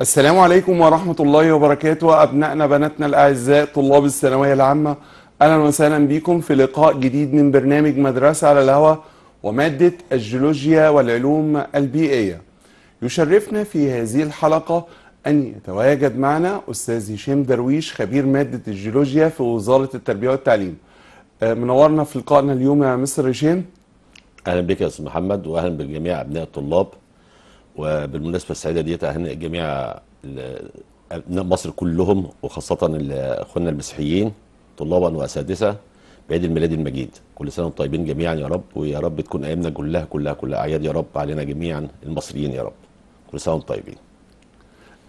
السلام عليكم ورحمة الله وبركاته أبنائنا بناتنا الأعزاء طلاب الثانوية العامة أهلا وسهلا بكم في لقاء جديد من برنامج مدرسة على الهواء ومادة الجيولوجيا والعلوم البيئية يشرفنا في هذه الحلقة أن يتواجد معنا أستاذ هشام درويش خبير مادة الجيولوجيا في وزارة التربية والتعليم آه، منورنا في لقائنا اليوم يا مستر هشام أهلا بك يا أستاذ محمد وأهلا بالجميع أبناء الطلاب وبالمناسبه السعيده ديت اهنئ جميع ابناء مصر كلهم وخاصه اخواننا المسيحيين طلابا واساتذه بعيد الميلاد المجيد كل سنه وانتم طيبين جميعا يا رب ويا رب تكون ايامنا كلها كلها كلها اعياد يا رب علينا جميعا المصريين يا رب كل سنه وانتم طيبين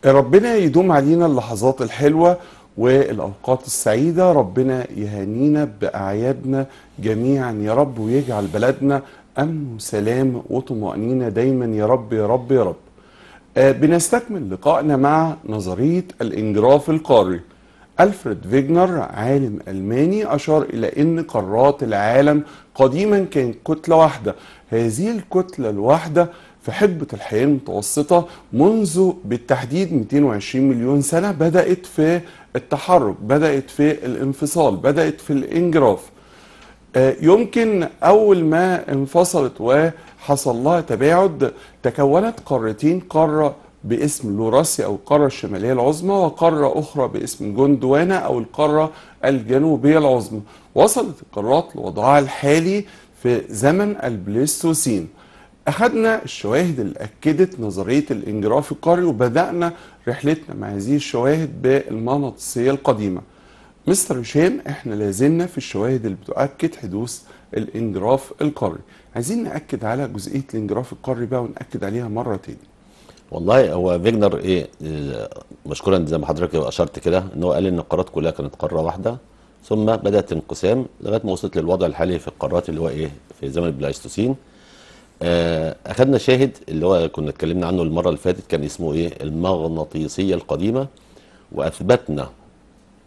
ربنا يدوم علينا اللحظات الحلوه والاوقات السعيده ربنا يهنينا باعيادنا جميعا يا رب ويجعل بلدنا أمن وسلام وطمأنينة دايما يا رب يا رب يا رب آه، بنستكمل لقائنا مع نظرية الانجراف القاري ألفريد فيجنر عالم ألماني أشار إلى أن قارات العالم قديما كانت كتلة واحدة هذه الكتلة الواحدة في حقبة الحياة المتوسطة منذ بالتحديد 220 مليون سنة بدأت في التحرك بدأت في الانفصال بدأت في الانجراف آه، يمكن أول ما انفصلت وحصل لها تباعد تكونت قارتين قارة باسم لوراسيا أو القارة الشمالية العظمى وقارة أخرى باسم جوندوانا أو القارة الجنوبية العظمى وصلت القارات لوضعها الحالي في زمن البليستوسين أخذنا الشواهد اللي أكدت نظرية الانجراف القاري وبدأنا رحلتنا مع هذه الشواهد بالمغناطيسية القديمة مستر هشام احنا لازلنا في الشواهد اللي بتؤكد حدوث الانجراف القاري عايزين ناكد على جزئيه الانجراف القاري بقى وناكد عليها مره تاني والله هو فيجنر ايه آه، مشكورا زي ما حضرتك اشرت كده ان هو قال ان القارات كلها كانت قاره واحده ثم بدات انقسام لغايه ما وصلت للوضع الحالي في القارات اللي هو ايه في زمن البلايستوسين آه اخذنا شاهد اللي هو كنا اتكلمنا عنه المره اللي فاتت كان اسمه ايه المغناطيسيه القديمه واثبتنا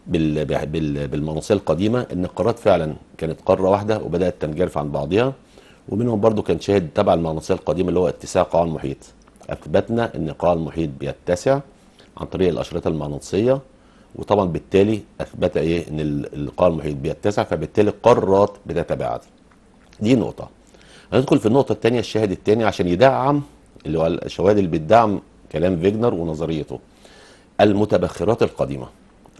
بالمناصيل القديمه ان القارات فعلا كانت قاره واحده وبدات تنجرف عن بعضها ومنهم برضو كان شاهد تبع المناصيل القديمه اللي هو اتساع قاع المحيط اثبتنا ان قاع المحيط بيتسع عن طريق الاشرطه المغناطيسيه وطبعا بالتالي اثبت ايه ان القاع المحيط بيتسع فبالتالي القارات بتتباعد دي نقطه هندخل في النقطه الثانيه الشاهد الثاني عشان يدعم اللي هو الشواهد اللي بتدعم كلام فيجنر ونظريته المتبخرات القديمه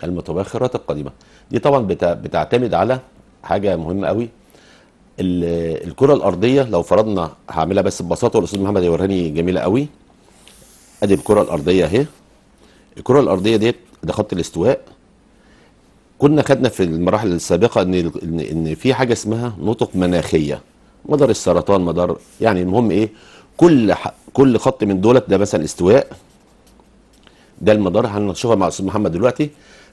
المتبخرات القديمه دي طبعا بتعتمد على حاجه مهمه قوي الكره الارضيه لو فرضنا هعملها بس ببساطه والاستاذ محمد هيوريهاني جميله قوي ادي الكره الارضيه اهي الكره الارضيه ديت ده خط الاستواء كنا خدنا في المراحل السابقه ان ان في حاجه اسمها نطق مناخيه مدار السرطان مدار يعني المهم ايه كل كل خط من دولت ده مثلا استواء ده المدار هنشوفها مع الاستاذ محمد دلوقتي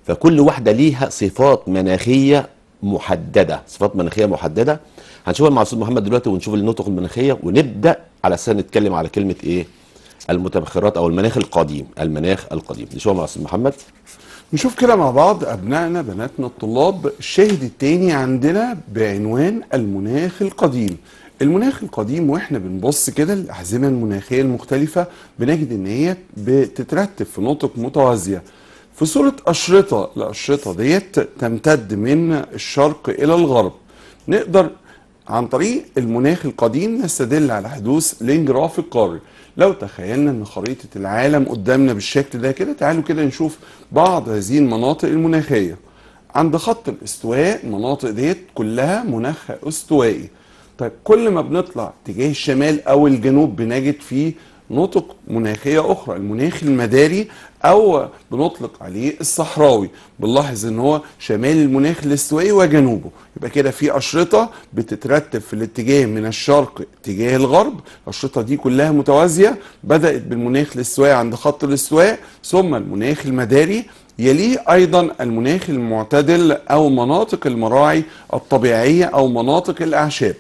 فكل واحدة ليها صفات مناخية محددة صفات مناخية محددة هنشوفها مع الأستاذ محمد دلوقتي ونشوف النطق المناخية ونبدأ على أساس نتكلم على كلمة إيه المتبخرات أو المناخ القديم المناخ القديم نشوفها مع الأستاذ محمد نشوف كده مع بعض أبنائنا بناتنا الطلاب الشاهد التاني عندنا بعنوان المناخ القديم المناخ القديم واحنا بنبص كده الاحزمه المناخيه المختلفه بنجد ان هي بتترتب في نطق متوازيه في صورة أشرطة الأشرطة ديت تمتد من الشرق إلى الغرب نقدر عن طريق المناخ القديم نستدل على حدوث الانجراف القاري لو تخيلنا ان خريطه العالم قدامنا بالشكل ده كده تعالوا كده نشوف بعض هذه المناطق المناخيه عند خط الاستواء المناطق ديت كلها مناخ استوائي طيب كل ما بنطلع تجاه الشمال او الجنوب بنجد فيه نطق مناخيه اخرى المناخ المداري او بنطلق عليه الصحراوي بنلاحظ ان هو شمال المناخ الاستوائي وجنوبه يبقى كده في اشرطه بتترتب في الاتجاه من الشرق اتجاه الغرب الاشرطه دي كلها متوازيه بدات بالمناخ الاستوائي عند خط الاستواء ثم المناخ المداري يليه ايضا المناخ المعتدل او مناطق المراعي الطبيعيه او مناطق الاعشاب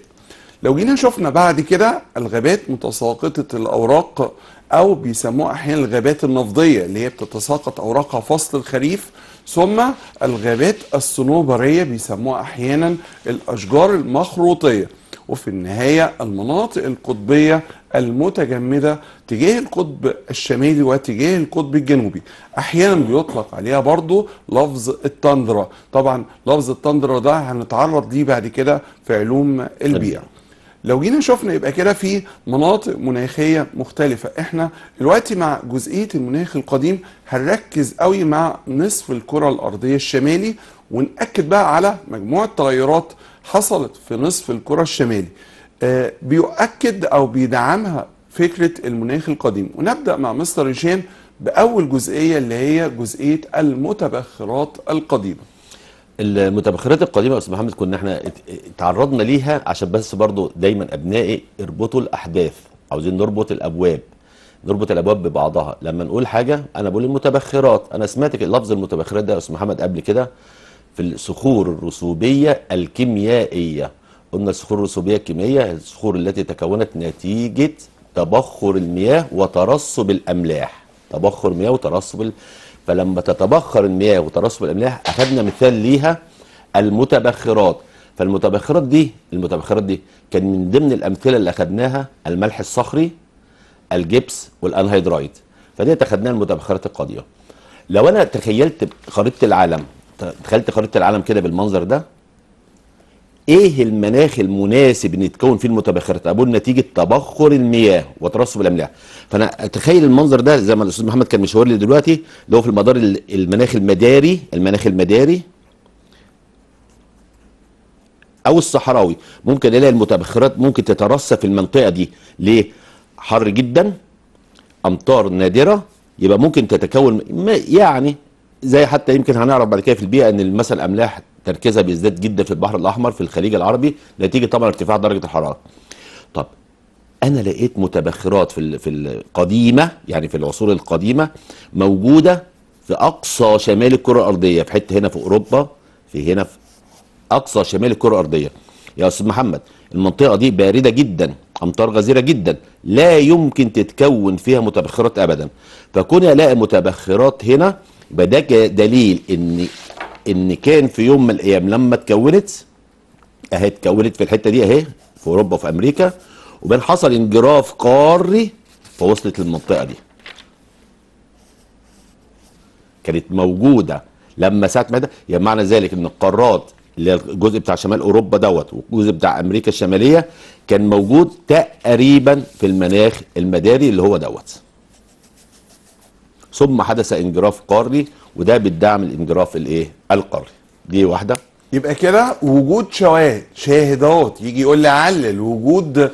لو جينا شفنا بعد كده الغابات متساقطة الأوراق أو بيسموها أحيانا الغابات النفضية اللي هي بتتساقط أوراقها فصل الخريف ثم الغابات الصنوبرية بيسموها أحيانا الأشجار المخروطية وفي النهاية المناطق القطبية المتجمدة تجاه القطب الشمالي وتجاه القطب الجنوبي أحيانا بيطلق عليها برضو لفظ التندرة طبعا لفظ التندرة ده هنتعرض ليه بعد كده في علوم البيئة لو جينا شفنا يبقى كده في مناطق مناخيه مختلفه احنا دلوقتي مع جزئيه المناخ القديم هنركز قوي مع نصف الكره الارضيه الشمالي ونأكد بقى على مجموعه تغيرات حصلت في نصف الكره الشمالي آه بيؤكد او بيدعمها فكره المناخ القديم ونبدا مع مستر ريشان باول جزئيه اللي هي جزئيه المتبخرات القديمه المتبخرات القديمه يا استاذ محمد كنا احنا تعرضنا ليها عشان بس برضو دايما ابنائي اربطوا الاحداث عاوزين نربط الابواب نربط الابواب ببعضها لما نقول حاجه انا بقول المتبخرات انا سمعت لفظ المتبخرات ده يا استاذ محمد قبل كده في الصخور الرسوبيه الكيميائيه قلنا الصخور الرسوبيه الكيميائيه الصخور التي تكونت نتيجه تبخر المياه وترسب الاملاح تبخر مياه وترسب الاملاح فلما تتبخر المياه وترسب الاملاح اخذنا مثال ليها المتبخرات فالمتبخرات دي المتبخرات دي كان من ضمن الامثله اللي اخذناها الملح الصخري الجبس والانهيدرايت فدي اخذناها المتبخرات القاضيه لو انا تخيلت خريطه العالم تخيلت خريطه العالم كده بالمنظر ده ايه المناخ المناسب ان يتكون فيه المتبخرات ابو نتيجه تبخر المياه وترسب الاملاح فانا اتخيل المنظر ده زي ما الاستاذ محمد كان مشاور لي دلوقتي اللي هو في المدار المناخ المداري المناخ المداري او الصحراوي ممكن الاقي المتبخرات ممكن تترسب في المنطقه دي ليه حر جدا امطار نادره يبقى ممكن تتكون يعني زي حتى يمكن هنعرف بعد كده في البيئه ان مثلا املاح تركيزها بيزداد جدا في البحر الاحمر في الخليج العربي نتيجه طبعا ارتفاع درجه الحراره طب انا لقيت متبخرات في في القديمه يعني في العصور القديمه موجوده في اقصى شمال الكره الارضيه في حته هنا في اوروبا في هنا في اقصى شمال الكره الارضيه يا استاذ محمد المنطقه دي بارده جدا امطار غزيره جدا لا يمكن تتكون فيها متبخرات ابدا فكون الاقي متبخرات هنا يبقى ده دليل ان ان كان في يوم من الايام لما اتكونت اهي اتكونت في الحته دي اهي في اوروبا وفي امريكا وبين حصل انجراف قاري فوصلت للمنطقه دي كانت موجوده لما ساعه ما يعني معنى ذلك ان القارات اللي الجزء بتاع شمال اوروبا دوت والجزء بتاع امريكا الشماليه كان موجود تقريبا في المناخ المداري اللي هو دوت ثم حدث انجراف قاري وده بالدعم الانجراف الايه القاري دي واحده يبقى كده وجود شواهد شاهدات يجي يقول لي علل وجود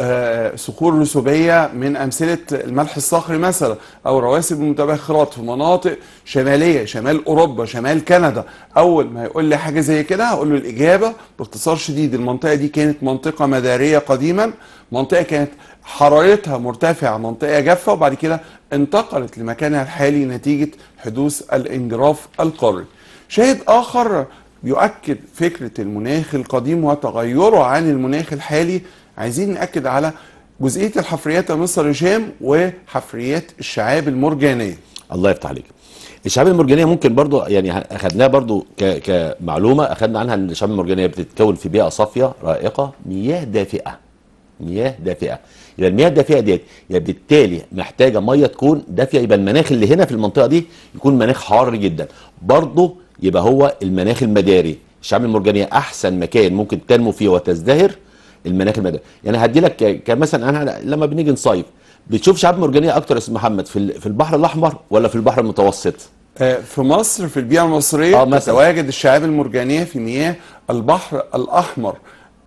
آه، صخور رسوبيه من امثله الملح الصخري مثلا او رواسب المتبخرات في مناطق شماليه شمال اوروبا شمال كندا اول ما يقول لي حاجه زي كده هقول له الاجابه باختصار شديد المنطقه دي كانت منطقه مداريه قديما منطقه كانت حرارتها مرتفعه منطقه جافه وبعد كده انتقلت لمكانها الحالي نتيجه حدوث الانجراف القاري شاهد آخر يؤكد فكرة المناخ القديم وتغيره عن المناخ الحالي عايزين نأكد على جزئية الحفريات يا مستر هشام وحفريات الشعاب المرجانية الله يفتح عليك الشعاب المرجانيه ممكن برضو يعني اخذناها برضو كمعلومه اخذنا عنها ان الشعاب المرجانيه بتتكون في بيئه صافيه رائقه مياه دافئه مياه دافئه يبقى المياه الدافئه ديت يبقى بالتالي محتاجه ميه تكون دافئه يبقى المناخ اللي هنا في المنطقه دي يكون مناخ حار جدا برضو يبقى هو المناخ المداري الشعاب المرجانيه احسن مكان ممكن تنمو فيه وتزدهر المناخ المداري يعني هدي لك مثلا انا لما بنيجي نصيف بتشوف شعاب مرجانيه اكتر يا استاذ محمد في البحر الاحمر ولا في البحر المتوسط آه، في مصر في البيئه المصريه آه تتواجد الشعاب المرجانيه في مياه البحر الاحمر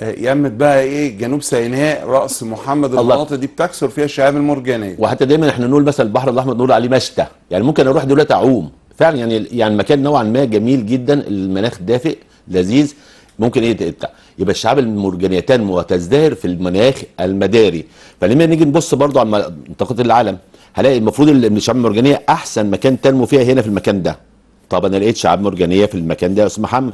آه، يمت بقى ايه جنوب سيناء راس محمد المناطق دي بتكثر فيها الشعاب المرجانيه وحتى دايما احنا نقول مثلا البحر الاحمر نقول عليه مشتى يعني ممكن اروح دلوقتي اعوم فعلا يعني يعني مكان نوعا ما جميل جدا المناخ دافئ لذيذ ممكن ايه تقطع يبقى الشعاب المرجانيه تنمو وتزدهر في المناخ المداري فلما نيجي نبص برضو على منطقه العالم هلاقي المفروض الشعاب المرجانيه احسن مكان تنمو فيها هنا في المكان ده طب انا لقيت شعاب مرجانيه في المكان ده يا استاذ محمد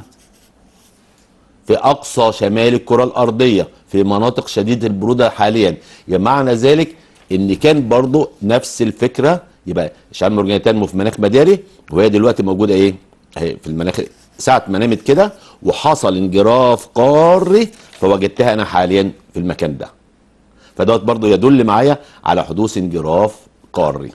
في اقصى شمال الكره الارضيه في مناطق شديده البروده حاليا يعني معنى ذلك ان كان برضو نفس الفكره يبقى الشعاب المرجانيه تنمو في مناخ مداري وهي دلوقتي موجوده ايه اهي في المناخ ساعه ما نمت كده وحصل انجراف قاري فوجدتها انا حاليا في المكان ده فدوت برضه يدل معايا على حدوث انجراف قاري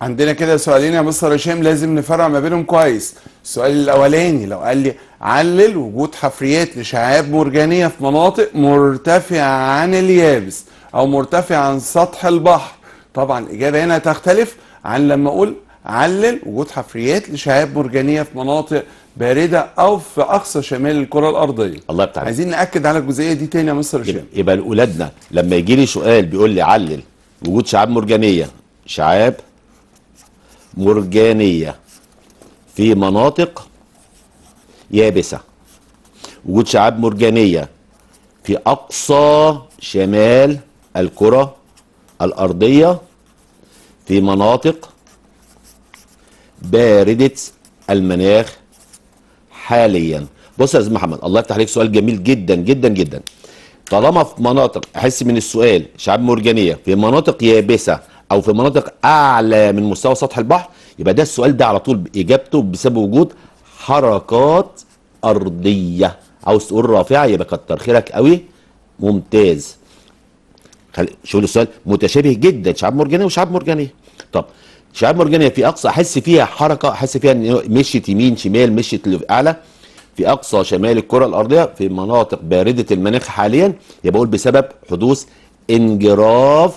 عندنا كده سؤالين يا مستر هشام لازم نفرق ما بينهم كويس السؤال الاولاني لو قال لي علل وجود حفريات لشعاب مرجانيه في مناطق مرتفعه عن اليابس او مرتفعه عن سطح البحر طبعا الاجابه هنا تختلف عن لما اقول علل وجود حفريات لشعاب مرجانيه في مناطق بارده او في اقصى شمال الكره الارضيه الله يبتعد. عايزين ناكد على الجزئيه دي تاني يا مستر هشام يبقى لاولادنا لما يجي لي سؤال بيقول لي علل وجود شعاب مرجانيه شعاب مرجانيه في مناطق يابسه وجود شعاب مرجانيه في اقصى شمال الكره الارضيه في مناطق باردة المناخ حاليا بص يا استاذ محمد الله يفتح عليك سؤال جميل جدا جدا جدا طالما في مناطق احس من السؤال شعاب مرجانيه في مناطق يابسه او في مناطق اعلى من مستوى سطح البحر يبقى ده السؤال ده على طول اجابته بسبب وجود حركات ارضيه عاوز تقول رافعه يبقى كتر خيرك قوي ممتاز شوف السؤال متشابه جدا شعاب مرجانيه وشعاب مرجانيه طب شعاب مرجانيه في اقصى احس فيها حركه احس فيها ان مشيت يمين شمال مشيت اعلى في اقصى شمال الكره الارضيه في مناطق بارده المناخ حاليا يبقى بقول بسبب حدوث انجراف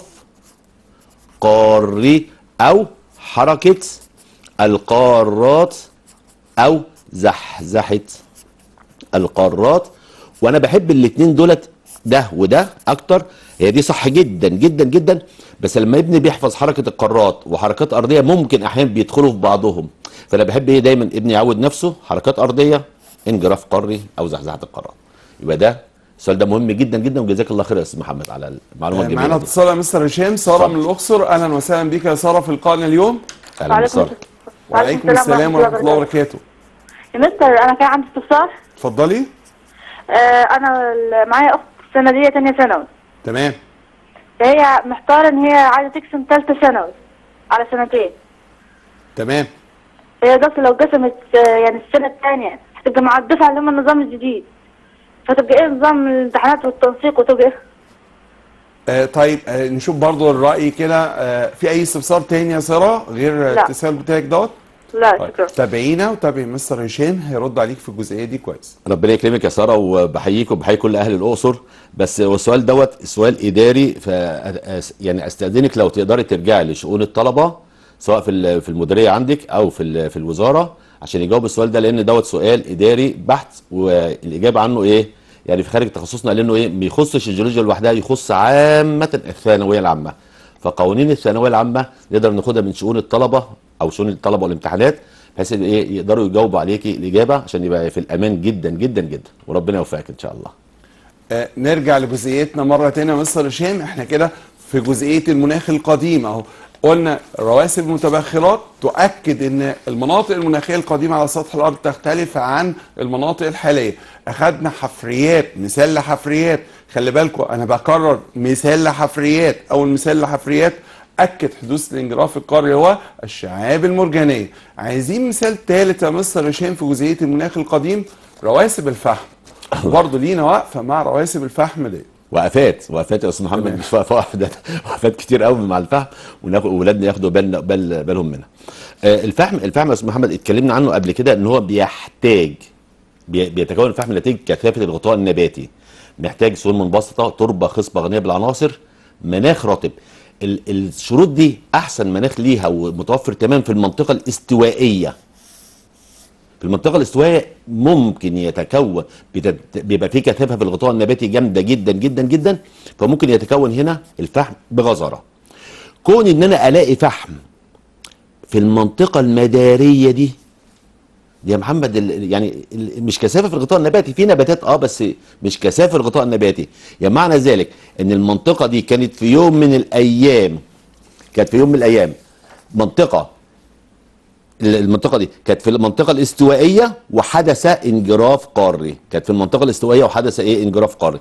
قاري او حركه القارات او زحزحه القارات وانا بحب الاثنين دولت ده وده اكتر هي دي صح جدا جدا جدا بس لما ابني بيحفظ حركه القارات وحركات ارضيه ممكن احيانا بيدخلوا في بعضهم فانا بحب ايه دايما ابني يعود نفسه حركات ارضيه انجراف قاري او زحزحه القارات يبقى ده السؤال ده مهم جدا جدا وجزاك الله خير يا استاذ محمد على المعلومه آه، الجميله معانا اتصال يا مستر هشام ساره من الاقصر اهلا وسهلا بك يا ساره في لقائنا اليوم اهلا وسهلا وعليكم السلام ورحمه الله وبركاته يا مستر انا كان عندي استفسار اتفضلي آه، انا معايا اخت السنه دي ثانيه ثانوي تمام فهي محتاره ان هي عايزه تقسم ثالثه ثانوي على سنتين تمام هي ضغط لو قسمت يعني السنه الثانيه هتبقى مع الدفعه اللي هم النظام الجديد فتبقى ايه نظام الامتحانات والتنسيق وتبقى ايه آه طيب آه نشوف برضو الرأي كده آه في أي استفسار تاني يا سارة غير الاتصال بتاعك دوت؟ لا طيب، شكرا تابعينا وتابعي مستر هشام هيرد عليك في الجزئيه دي كويس ربنا يكرمك يا ساره وبحييك وبحيي كل اهل الاقصر بس هو السؤال دوت سؤال اداري ف يعني استاذنك لو تقدري ترجعي لشؤون الطلبه سواء في في المديريه عندك او في في الوزاره عشان يجاوب السؤال ده لان دوت سؤال اداري بحت والاجابه عنه ايه يعني في خارج تخصصنا لانه ايه ما يخصش الجيولوجيا لوحدها يخص عامه الثانويه العامه فقوانين الثانويه العامه نقدر ناخدها من شؤون الطلبه او شؤون الطلبه والامتحانات بحيث ايه يقدروا يجاوبوا عليكي الاجابه عشان يبقى في الامان جدا جدا جدا وربنا يوفقك ان شاء الله آه نرجع لجزئيتنا مره تانية يا مستر هشام احنا كده في جزئيه المناخ القديم اهو قلنا رواسب المتبخرات تؤكد ان المناطق المناخيه القديمه على سطح الارض تختلف عن المناطق الحاليه اخذنا حفريات مثال لحفريات خلي بالكم انا بكرر مثال لحفريات اول مثال لحفريات اكد حدوث الانجراف في القاريه هو الشعاب المرجانيه عايزين مثال ثالث يا مستر هشام في جزئيه المناخ القديم رواسب الفحم برضه لينا وقفه مع رواسب الفحم دي وقفات وقفات يا استاذ محمد مش وقفه ده وقفات كتير قوي مع الفحم واولادنا ياخدوا بال بال بالهم منها آه، الفحم الفحم يا استاذ محمد اتكلمنا عنه قبل كده ان هو بيحتاج بيتكون الفحم نتيجه كثافه الغطاء النباتي محتاج سول منبسطه تربه خصبه غنيه بالعناصر مناخ رطب الشروط دي احسن مناخ ليها ومتوفر تمام في المنطقه الاستوائيه في المنطقه الاستوائيه ممكن يتكون بيبقى في كثافه في الغطاء النباتي جامده جدا جدا جدا فممكن يتكون هنا الفحم بغزاره كون ان انا الاقي فحم في المنطقه المداريه دي يا محمد يعني مش كثافه في الغطاء النباتي في نباتات اه بس مش كثافه الغطاء النباتي يعني معنى ذلك ان المنطقه دي كانت في يوم من الايام كانت في يوم من الايام منطقه المنطقه دي كانت في المنطقه الاستوائيه وحدث انجراف قاري كانت في المنطقه الاستوائيه وحدث ايه انجراف قاري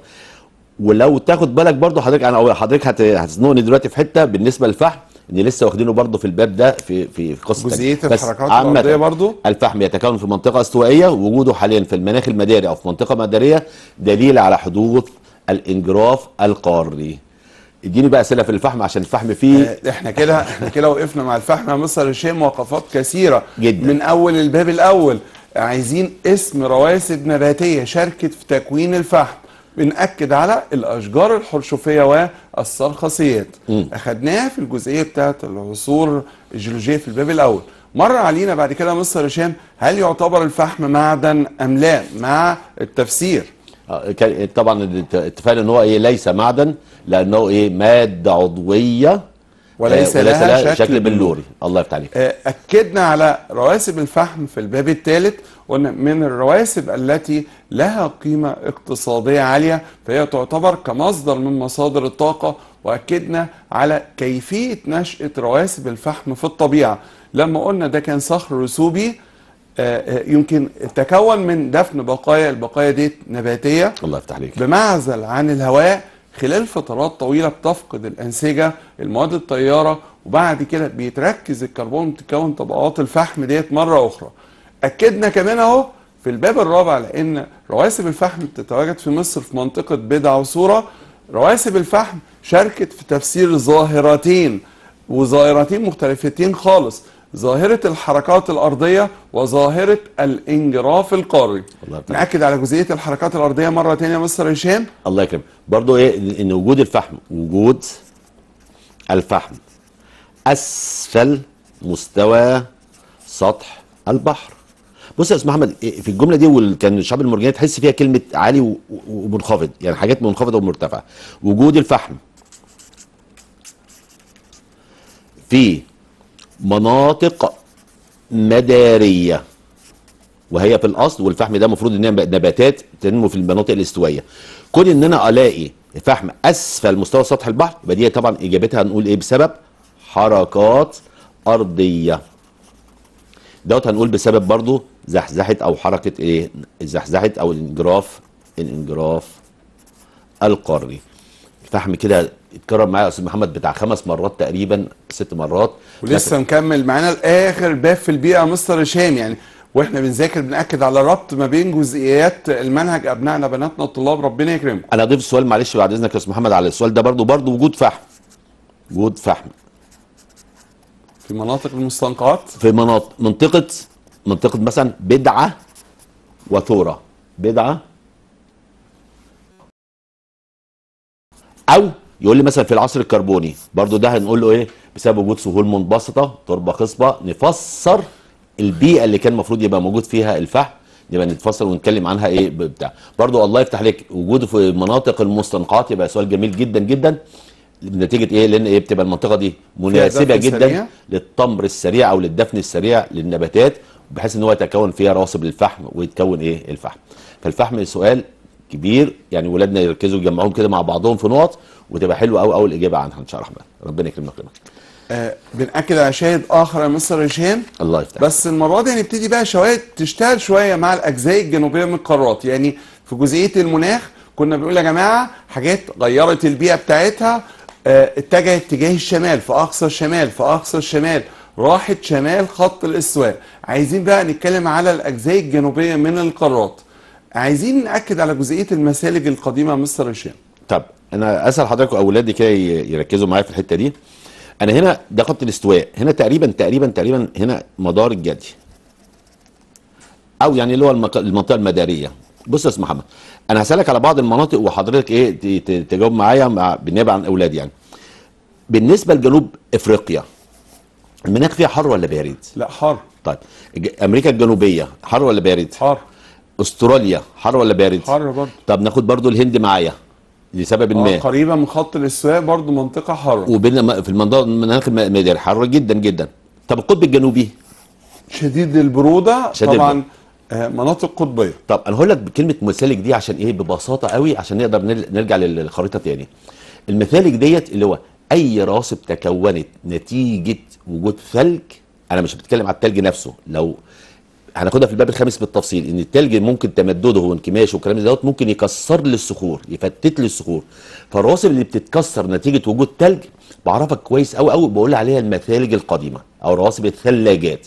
ولو تاخد بالك برضو حضرتك انا حضرتك هتزنقني دلوقتي في حته بالنسبه للفحم دي لسه واخدينه برضه في الباب ده في في قصه جزئيه الحركات الارضيه برضه الفحم يتكون في منطقه استوائيه وجوده حاليا في المناخ المداري او في منطقه مداريه دليل على حدوث الانجراف القاري اديني بقى اسئله في الفحم عشان الفحم فيه آه، احنا كده احنا كده وقفنا مع الفحم يا مصر هشام وقفات كثيره جدا من اول الباب الاول عايزين اسم رواسب نباتيه شاركت في تكوين الفحم بنأكد على الأشجار الحرشوفية والصرخصيات أخدناها في الجزئية بتاعة العصور الجيولوجية في الباب الأول مر علينا بعد كده مستر هشام هل يعتبر الفحم معدن أم لا مع التفسير آه، طبعا اتفقنا ان هو ايه ليس معدن لانه ايه ماده عضويه وليس, وليس لها, لها شكل, شكل بلوري الله يفتح عليك آه، اكدنا على رواسب الفحم في الباب الثالث قلنا من الرواسب التي لها قيمه اقتصاديه عاليه فهي تعتبر كمصدر من مصادر الطاقه واكدنا على كيفيه نشاه رواسب الفحم في الطبيعه لما قلنا ده كان صخر رسوبي آه، آه، يمكن تكون من دفن بقايا البقايا دي نباتيه الله يفتح عليك بمعزل عن الهواء خلال فترات طويله بتفقد الانسجه المواد الطياره وبعد كده بيتركز الكربون تكون طبقات الفحم ديت مره اخرى اكدنا كمان اهو في الباب الرابع لان رواسب الفحم بتتواجد في مصر في منطقه بدعه وصوره رواسب الفحم شاركت في تفسير ظاهرتين وظاهرتين مختلفتين خالص ظاهرة الحركات الأرضية وظاهرة الانجراف القاري نأكد على جزئية الحركات الأرضية مرة تانية مستر هشام الله يكرمك برضو إيه إن وجود الفحم وجود الفحم أسفل مستوى سطح البحر بص يا استاذ محمد إيه، في الجمله دي وكان الشعب المرجاني تحس فيها كلمه عالي ومنخفض يعني حاجات منخفضه ومرتفعه وجود الفحم في مناطق مداريه وهي في الاصل والفحم ده مفروض ان نباتات تنمو في المناطق الاستوائيه كون ان انا الاقي فحم اسفل مستوى سطح البحر يبقى طبعا اجابتها هنقول ايه بسبب حركات ارضيه دوت هنقول بسبب برضو زحزحه او حركه ايه زحزحه او الانجراف الانجراف القاري فحم كده اتكرر معايا يا استاذ محمد بتاع خمس مرات تقريبا ست مرات ولسه مكمل معانا لاخر باب في البيئه مستر هشام يعني واحنا بنذاكر بناكد على ربط ما بين جزئيات المنهج ابنائنا بناتنا الطلاب ربنا يكرمهم انا اضيف سؤال معلش بعد اذنك يا استاذ محمد على السؤال ده برضو برضو وجود فحم وجود فحم في مناطق المستنقعات في مناطق منطقه منطقه مثلا بدعه وثوره بدعه او يقول لي مثلا في العصر الكربوني برضو ده هنقول له ايه بسبب وجود سهول منبسطه تربه خصبه نفسر البيئه اللي كان المفروض يبقى موجود فيها الفحم نبقى نتفصل ونتكلم عنها ايه بتاع برضو الله يفتح لك وجوده في مناطق المستنقعات يبقى سؤال جميل جدا جدا نتيجه ايه لان ايه بتبقى المنطقه دي مناسبه جدا سريع. للتمر السريع او للدفن السريع للنباتات بحيث ان هو يتكون فيها رواسب الفحم ويتكون ايه الفحم فالفحم سؤال كبير يعني ولادنا يركزوا يجمعوهم كده مع بعضهم في نقط وتبقى حلوه قوي اول اجابه عنها ان شاء الله رحمن ربنا يكرمنا ويكرمك آه بنأكد على شاهد آخر يا مستر هشام الله يفتح بس المرة دي هنبتدي بقى شواهد تشتغل شوية مع الأجزاء الجنوبية من القارات يعني في جزئية المناخ كنا بنقول يا جماعة حاجات غيرت البيئة بتاعتها آه اتجهت اتجاه الشمال في أقصى الشمال في أقصى الشمال راحت شمال خط الإسواق عايزين بقى نتكلم على الأجزاء الجنوبية من القارات عايزين نأكد على جزئية المسالج القديمة يا مستر هشام طب انا اسال حضرتك واولادي كده يركزوا معايا في الحته دي انا هنا ده خط الاستواء هنا تقريبا تقريبا تقريبا هنا مدار الجدي او يعني اللي هو المنطقه المداريه بص يا استاذ محمد انا هسالك على بعض المناطق وحضرتك ايه تجاوب معايا مع بالنيابه عن اولادي يعني بالنسبه لجنوب افريقيا المناخ فيها حر ولا بارد لا حر طيب امريكا الجنوبيه حر ولا بارد حر استراليا حر ولا بارد حر برضه طب ناخد برضه الهند معايا لسبب آه، ما قريبه من خط الاستواء برضه منطقه حاره وبين في المناخ المائيه حر جدا جدا طب القطب الجنوبي شديد البروده شديد طبعا آه، مناطق قطبيه طب انا هقول لك كلمه مثالج دي عشان ايه ببساطه قوي عشان نقدر نرجع للخريطه تاني المثالج ديت اللي هو اي راسب تكونت نتيجه وجود ثلج انا مش بتكلم على الثلج نفسه لو هناخدها في الباب الخامس بالتفصيل ان التلج ممكن تمدده وانكماشه والكلام دوت ممكن يكسر لي الصخور يفتت لي الصخور فالرواسب اللي بتتكسر نتيجه وجود تلج بعرفك كويس قوي قوي بقول عليها المثالج القديمه او رواسب الثلاجات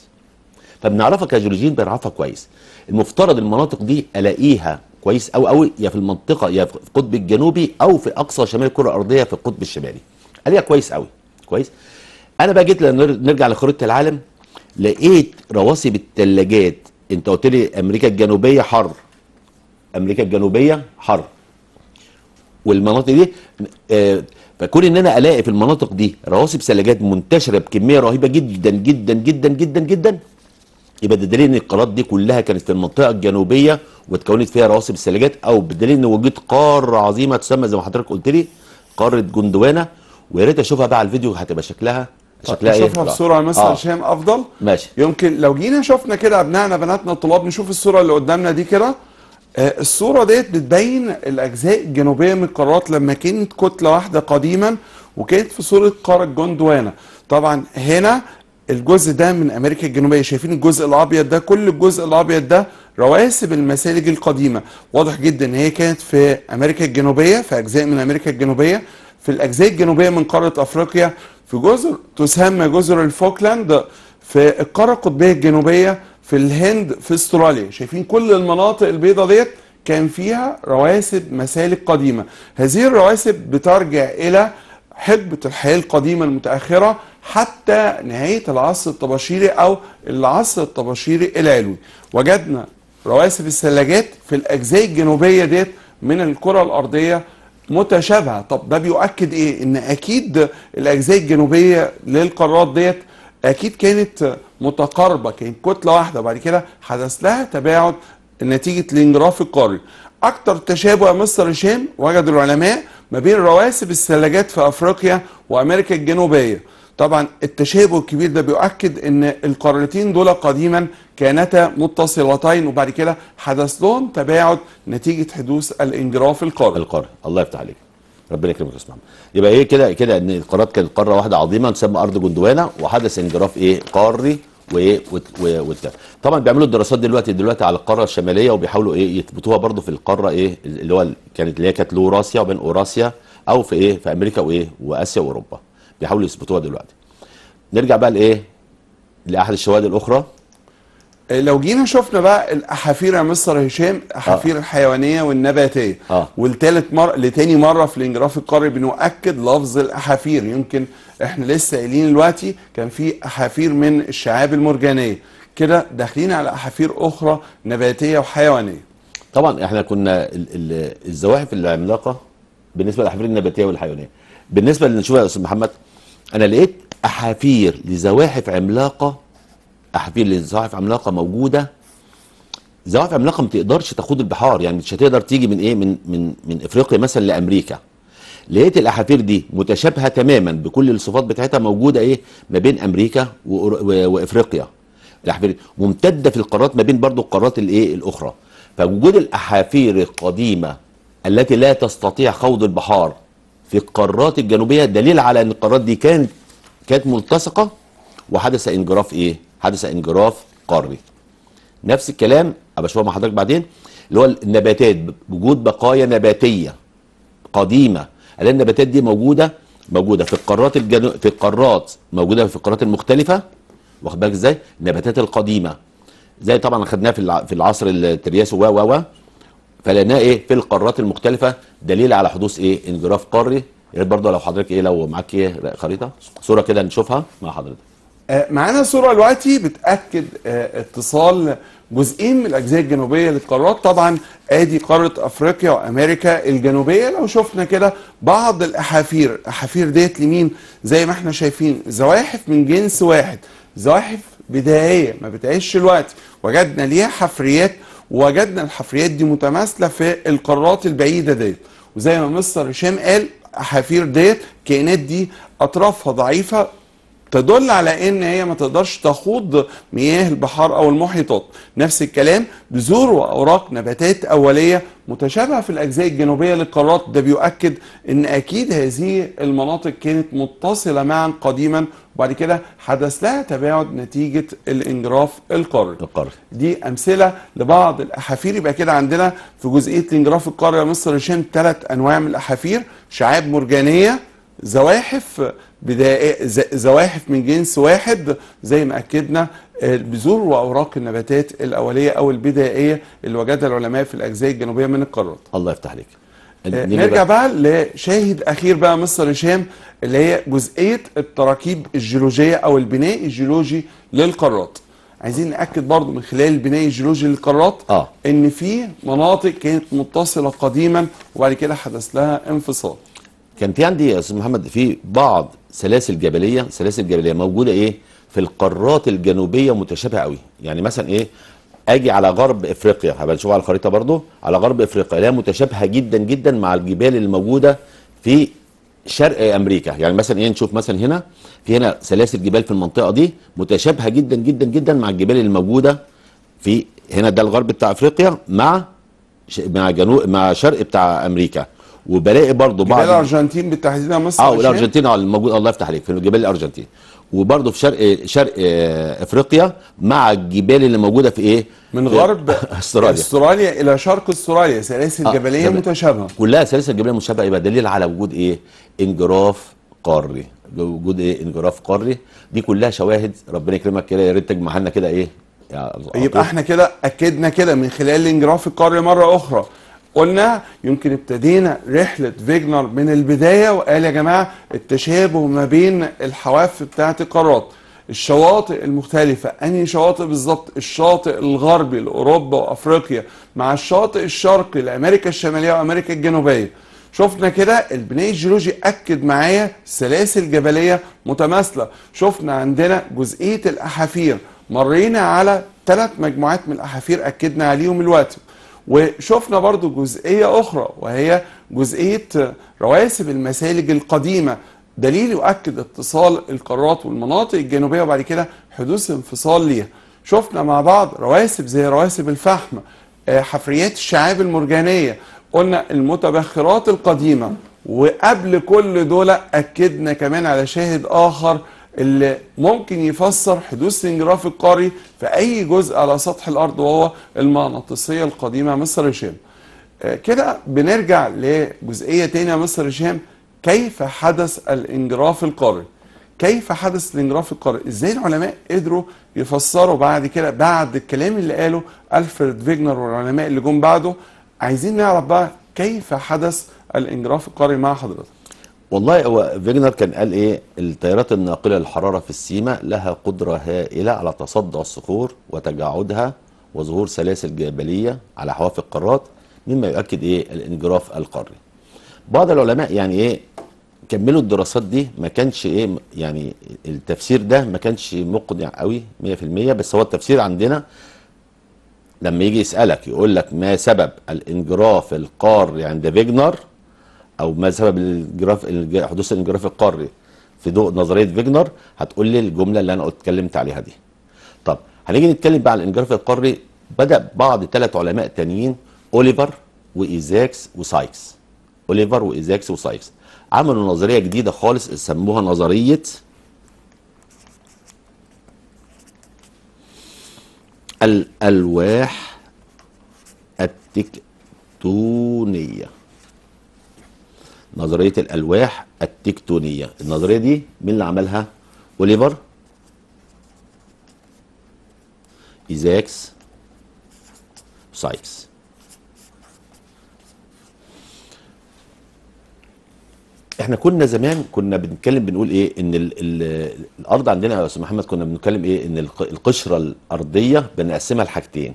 فبنعرفها كجيولوجيين بنعرفها كويس المفترض المناطق دي الاقيها كويس قوي قوي يا في المنطقه يا في القطب الجنوبي او في اقصى شمال الكره الارضيه في القطب الشمالي الاقيها كويس قوي كويس انا بقى جيت نرجع لخريطه العالم لقيت رواسب الثلاجات انت قلت لي امريكا الجنوبيه حر امريكا الجنوبيه حر والمناطق دي آه، فكون ان انا الاقي في المناطق دي رواسب ثلاجات منتشره بكميه رهيبه جدا جدا جدا جدا جدا يبقى ده دليل ان القارات دي كلها كانت في المنطقه الجنوبيه واتكونت فيها رواسب الثلاجات او بدليل ان وجود قاره عظيمه تسمى زي ما حضرتك قلت لي قاره جندوانا ويا ريت اشوفها بقى على الفيديو هتبقى شكلها شكلها ايه نشوفها الصوره مثلا آه. هشام افضل ماشي يمكن لو جينا شفنا كده ابنائنا بناتنا الطلاب نشوف الصوره اللي قدامنا دي كده آه الصوره ديت بتبين الاجزاء الجنوبيه من القارات لما كانت كتله واحده قديما وكانت في صوره قاره جوندوانا طبعا هنا الجزء ده من امريكا الجنوبيه شايفين الجزء الابيض ده كل الجزء الابيض ده رواسب المسالج القديمه واضح جدا ان هي كانت في امريكا الجنوبيه في اجزاء من امريكا الجنوبيه في الاجزاء الجنوبيه من قاره افريقيا في جزر تسمى جزر الفوكلاند في القارة القطبية الجنوبية في الهند في استراليا شايفين كل المناطق البيضاء ديت كان فيها رواسب مسالك قديمة هذه الرواسب بترجع إلى حقبة الحياة القديمة المتأخرة حتى نهاية العصر الطباشيري أو العصر الطباشيري العلوي وجدنا رواسب الثلاجات في الأجزاء الجنوبية ديت من الكرة الأرضية متشابهه طب ده بيؤكد ايه ان اكيد الاجزاء الجنوبيه للقارات ديت اكيد كانت متقاربه كانت كتله واحده بعد كده حدث لها تباعد نتيجه الانجراف القاري اكتر تشابه يا مستر هشام وجد العلماء ما بين رواسب الثلاجات في افريقيا وامريكا الجنوبيه طبعا التشابه الكبير ده بيؤكد ان القارتين دول قديما كانتا متصلتين وبعد كده حدث لهم تباعد نتيجه حدوث الانجراف القاري القاري الله يفتح عليك ربنا يكرمك يا يبقى ايه كده كده ان القارات كانت قاره واحده عظيمه تسمى ارض جندوانا وحدث انجراف ايه قاري وايه إيه؟ طبعا بيعملوا الدراسات دلوقتي دلوقتي على القاره الشماليه وبيحاولوا ايه يثبتوها برضو في القاره ايه اللي هو كانت اللي هي كانت لوراسيا وبين اوراسيا او في ايه في امريكا وايه واسيا واوروبا بيحاولوا يثبتوها دلوقتي نرجع بقى لايه لاحد الشواهد الاخرى إيه، لو جينا شفنا بقى الاحافير يا مستر هشام احافير آه. الحيوانيه والنباتيه آه. والتالت مر... لتاني مره في الانجراف القاري بنؤكد لفظ الاحافير يمكن احنا لسه قايلين دلوقتي كان في احافير من الشعاب المرجانيه كده داخلين على احافير اخرى نباتيه وحيوانيه طبعا احنا كنا ال... ال... الزواحف العملاقه بالنسبه للاحافير النباتيه والحيوانيه بالنسبه اللي نشوفها يا استاذ محمد انا لقيت احافير لزواحف عملاقه احافير لزواحف عملاقه موجوده زواحف عملاقه ما تقدرش تاخد البحار يعني مش هتقدر تيجي من ايه من من من افريقيا مثلا لامريكا لقيت الاحافير دي متشابهه تماما بكل الصفات بتاعتها موجوده ايه ما بين امريكا وافريقيا الاحافير ممتده في القارات ما بين برضو القارات الايه الاخرى فوجود الاحافير القديمه التي لا تستطيع خوض البحار في القارات الجنوبية دليل على أن القارات دي كانت كانت ملتصقة وحدث انجراف إيه؟ حدث انجراف قاري. نفس الكلام أبقى أشوفها مع حضرتك بعدين اللي هو النباتات وجود بقايا نباتية قديمة اللي النباتات دي موجودة موجودة في القارات الجنو... في القارات موجودة في القارات المختلفة واخد بالك ازاي؟ النباتات القديمة زي طبعا خدناها في العصر الترياسي و و و فلقيناه ايه في القارات المختلفه دليل على حدوث ايه انجراف قاري يا ريت برضه لو حضرتك ايه لو معاك ايه خريطه صوره كده نشوفها مع حضرتك آه، معانا صوره دلوقتي بتاكد آه، اتصال جزئين من الاجزاء الجنوبيه للقارات طبعا ادي قاره افريقيا وامريكا الجنوبيه لو شفنا كده بعض الاحافير الاحافير ديت لمين زي ما احنا شايفين زواحف من جنس واحد زواحف بدائيه ما بتعيش الوقت وجدنا ليها حفريات وجدنا الحفريات دي متماثله في القارات البعيده ديت وزي ما مستر هشام قال حفير ديت كائنات دي اطرافها ضعيفه تدل على ان هي ما تقدرش تخوض مياه البحار او المحيطات نفس الكلام بذور واوراق نباتات اوليه متشابهه في الاجزاء الجنوبيه للقارات ده بيؤكد ان اكيد هذه المناطق كانت متصله معا قديما وبعد كده حدث لها تباعد نتيجه الانجراف القاري القاري دي امثله لبعض الاحافير يبقى كده عندنا في جزئيه الانجراف القاري يا مصر هشام ثلاث انواع من الاحافير شعاب مرجانيه زواحف زواحف من جنس واحد زي ما اكدنا آه، بذور واوراق النباتات الاوليه او البدائيه اللي وجدها العلماء في الاجزاء الجنوبيه من القارات. الله يفتح عليك. آه، نرجع بقى لشاهد اخير بقى مصر هشام اللي هي جزئيه التراكيب الجيولوجيه او البناء الجيولوجي للقارات. عايزين ناكد برضو من خلال البناء الجيولوجي للقارات آه. ان في مناطق كانت متصله قديما وبعد كده حدث لها انفصال. كان في عندي يا استاذ محمد في بعض سلاسل جبليه سلاسل جبليه موجوده ايه في القارات الجنوبيه متشابهه قوي يعني مثلا ايه اجي على غرب افريقيا هبقى نشوف على الخريطه برضو على غرب افريقيا لا متشابهه جدا جدا مع الجبال الموجوده في شرق امريكا يعني مثلا ايه نشوف مثلا هنا في هنا سلاسل جبال في المنطقه دي متشابهه جدا جدا جدا مع الجبال الموجوده في هنا ده الغرب بتاع افريقيا مع مع جنوب مع شرق بتاع امريكا وبلاقي برضه بعض جبال الارجنتين بالتحديد مصر اه الارجنتين اه الموجود الله يفتح عليك في جبال الارجنتين وبرضه في شرق شرق آه، افريقيا مع الجبال اللي موجوده في ايه؟ من غرب استراليا استراليا الى شرق استراليا سلاسل آه جبليه متشابهه كلها سلاسل جبليه متشابهه يبقى دليل على وجود ايه؟ انجراف قاري وجود ايه؟ انجراف قاري دي كلها شواهد ربنا يكرمك كده يا ريت تجمع لنا كده ايه؟ يبقى احنا كده اكدنا كده من خلال الانجراف القاري مره اخرى قلنا يمكن ابتدينا رحلة فيجنر من البداية وقال يا جماعة التشابه ما بين الحواف بتاعة القارات الشواطئ المختلفة أنهي شواطئ بالظبط الشاطئ الغربي لأوروبا وأفريقيا مع الشاطئ الشرقي لأمريكا الشمالية وأمريكا الجنوبية شفنا كده البناء الجيولوجي اكد معايا سلاسل جبليه متماثله شفنا عندنا جزئيه الاحافير مرينا على ثلاث مجموعات من الاحافير اكدنا عليهم الوقت وشفنا برضو جزئية أخرى وهي جزئية رواسب المسالج القديمة دليل يؤكد اتصال القارات والمناطق الجنوبية وبعد كده حدوث انفصال ليها شفنا مع بعض رواسب زي رواسب الفحم آه، حفريات الشعاب المرجانية قلنا المتبخرات القديمة وقبل كل دول أكدنا كمان على شاهد آخر اللي ممكن يفسر حدوث الانجراف القاري في اي جزء على سطح الارض وهو المغناطيسيه القديمه مصر هشام آه، كده بنرجع لجزئيه تانية مصر هشام كيف حدث الانجراف القاري كيف حدث الانجراف القاري ازاي العلماء قدروا يفسروا بعد كده بعد الكلام اللي قاله الفريد فيجنر والعلماء اللي جم بعده عايزين نعرف بقى كيف حدث الانجراف القاري مع حضرتك والله هو فيجنر كان قال ايه التيارات الناقله للحراره في السيما لها قدره هائله على تصدع الصخور وتجاعدها وظهور سلاسل جبليه على حواف القارات مما يؤكد ايه الانجراف القاري بعض العلماء يعني ايه كملوا الدراسات دي ما كانش ايه يعني التفسير ده ما كانش مقنع قوي 100% بس هو التفسير عندنا لما يجي يسالك يقول لك ما سبب الانجراف القاري عند فيجنر او ما سبب الجراف حدوث الانجراف القاري في ضوء نظريه فيجنر هتقول لي الجمله اللي انا اتكلمت عليها دي. طب هنيجي نتكلم بقى عن الانجراف القاري بدا بعض ثلاث علماء تانيين اوليفر وايزاكس وسايكس. اوليفر وايزاكس وسايكس عملوا نظريه جديده خالص سموها نظريه الالواح التكتونيه نظريه الالواح التكتونيه النظريه دي مين اللي عملها اوليفر ايزاكس سايكس احنا كنا زمان كنا بنتكلم بنقول ايه ان الـ الـ الارض عندنا يا استاذ محمد كنا بنتكلم ايه ان القشره الارضيه بنقسمها لحاجتين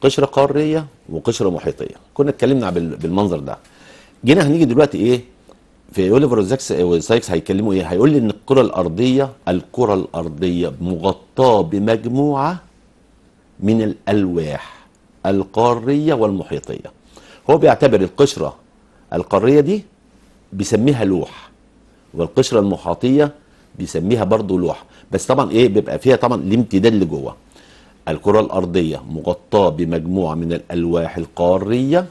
قشره قاريه وقشره محيطيه كنا اتكلمنا بالمنظر ده جينا هنيجي دلوقتي ايه في اوليفر وسايكس هيكلموا ايه هيقول لي ان الكره الارضيه الكره الارضيه مغطاه بمجموعه من الالواح القاريه والمحيطيه هو بيعتبر القشره القاريه دي بيسميها لوح والقشره المحاطيه بيسميها برضو لوح بس طبعا ايه بيبقى فيها طبعا الامتداد لجوه الكره الارضيه مغطاه بمجموعه من الالواح القاريه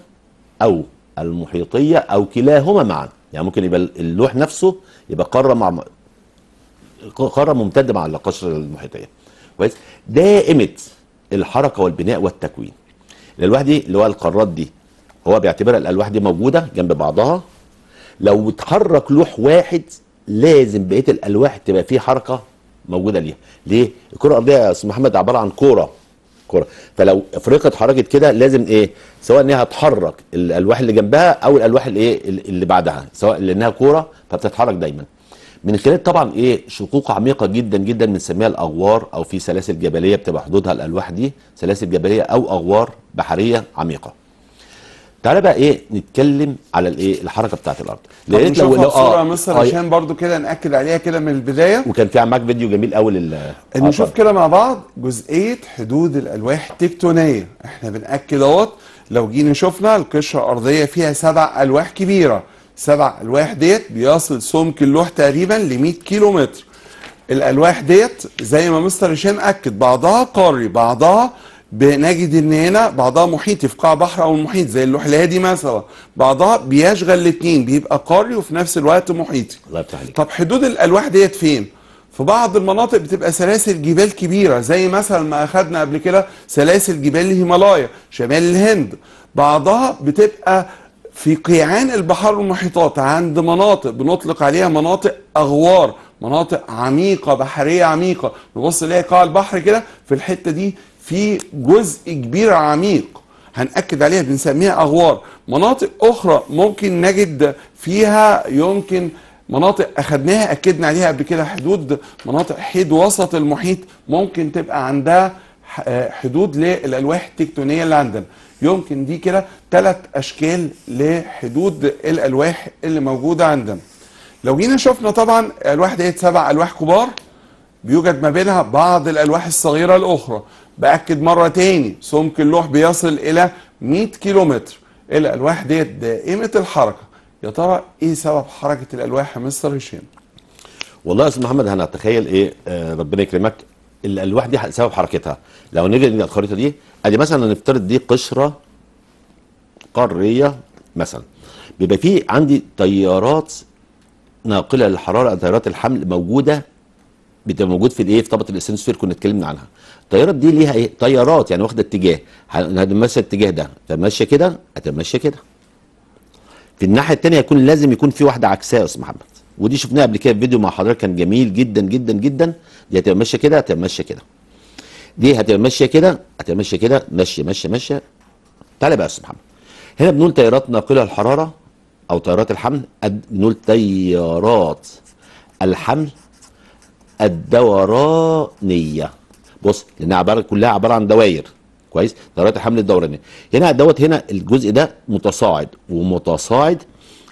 او المحيطيه او كلاهما معا يعني ممكن يبقى اللوح نفسه يبقى قاره مع قاره ممتده مع القشره المحيطيه كويس دائمه الحركه والبناء والتكوين الالواح دي اللي هو القارات دي هو بيعتبرها الالواح دي موجوده جنب بعضها لو اتحرك لوح واحد لازم بقيه الالواح تبقى فيه حركه موجوده ليها ليه الكره الارضيه يا استاذ محمد عباره عن كوره الكره فلو افريقيا اتحركت كده لازم ايه سواء ان هي هتحرك الالواح اللي جنبها او الالواح اللي ايه اللي بعدها سواء لانها كوره فبتتحرك دايما من خلال طبعا ايه شقوق عميقه جدا جدا بنسميها الاغوار او في سلاسل جبليه بتبقى حدودها الالواح دي سلاسل جبليه او اغوار بحريه عميقه تعالى بقى ايه نتكلم على الايه الحركه بتاعت الارض لقيت لو لو اه مصر آه عشان برضو كده ناكد عليها كده من البدايه وكان في معاك فيديو جميل قوي لل نشوف آه، كده مع بعض جزئيه حدود الالواح التكتونيه احنا بناكد اهوت لو جينا شفنا القشره الارضيه فيها سبع الواح كبيره سبع الواح ديت بيصل سمك اللوح تقريبا ل 100 كيلو متر الالواح ديت زي ما مستر هشام اكد بعضها قاري بعضها بنجد ان هنا بعضها محيطي في قاع بحر او المحيط زي اللوحليه دي مثلا بعضها بيشغل الاثنين بيبقى قاري وفي نفس الوقت محيطي الله يفتح طب حدود الالواح ديت فين في بعض المناطق بتبقى سلاسل جبال كبيره زي مثلا ما اخذنا قبل كده سلاسل جبال الهيمالايا شمال الهند بعضها بتبقى في قيعان البحار والمحيطات عند مناطق بنطلق عليها مناطق اغوار مناطق عميقه بحريه عميقه نبص نلاقي قاع البحر كده في الحته دي في جزء كبير عميق هنأكد عليها بنسميها أغوار مناطق أخرى ممكن نجد فيها يمكن مناطق أخدناها أكدنا عليها قبل كده حدود مناطق حيد وسط المحيط ممكن تبقى عندها آه، حدود للألواح التكتونية اللي عندنا يمكن دي كده ثلاث أشكال لحدود الألواح اللي موجودة عندنا لو جينا شفنا طبعا الواح ديت سبع ألواح كبار بيوجد ما بينها بعض الألواح الصغيرة الأخرى باكد مره تاني سمك اللوح بيصل الى 100 كيلومتر الالواح ديت دائمه الحركه يا ترى ايه سبب حركه الالواح يا مستر هشام والله يا استاذ محمد انا اتخيل ايه آه ربنا يكرمك الالواح دي سبب حركتها لو نيجي الخريطه دي ادي مثلا نفترض دي قشره قاريه مثلا بيبقى في عندي تيارات ناقله للحراره تيارات الحمل موجوده بتبقى موجود في الايه في طبقه الاسنسفير كنا اتكلمنا عنها الطيارات دي ليها ايه طيارات يعني واخده اتجاه هتمشى الاتجاه ده فماشيه كده هتمشى كده في الناحيه الثانيه هيكون لازم يكون في واحده عكسها يا استاذ محمد ودي شفناها قبل كده في فيديو مع حضرتك كان جميل جدا جدا جدا دي هتبقى ماشيه كده هتبقى ماشيه كده دي هتبقى ماشيه كده هتبقى ماشيه كده ماشيه ماشيه ماشيه تعالى بقى يا استاذ محمد هنا بنقول تيارات ناقله الحراره او تيارات الحمل بنقول تيارات الحمل الدورانيه بص لان عباره كلها عباره عن دواير كويس دورات الحمل الدورانيه هنا دوت هنا الجزء ده متصاعد ومتصاعد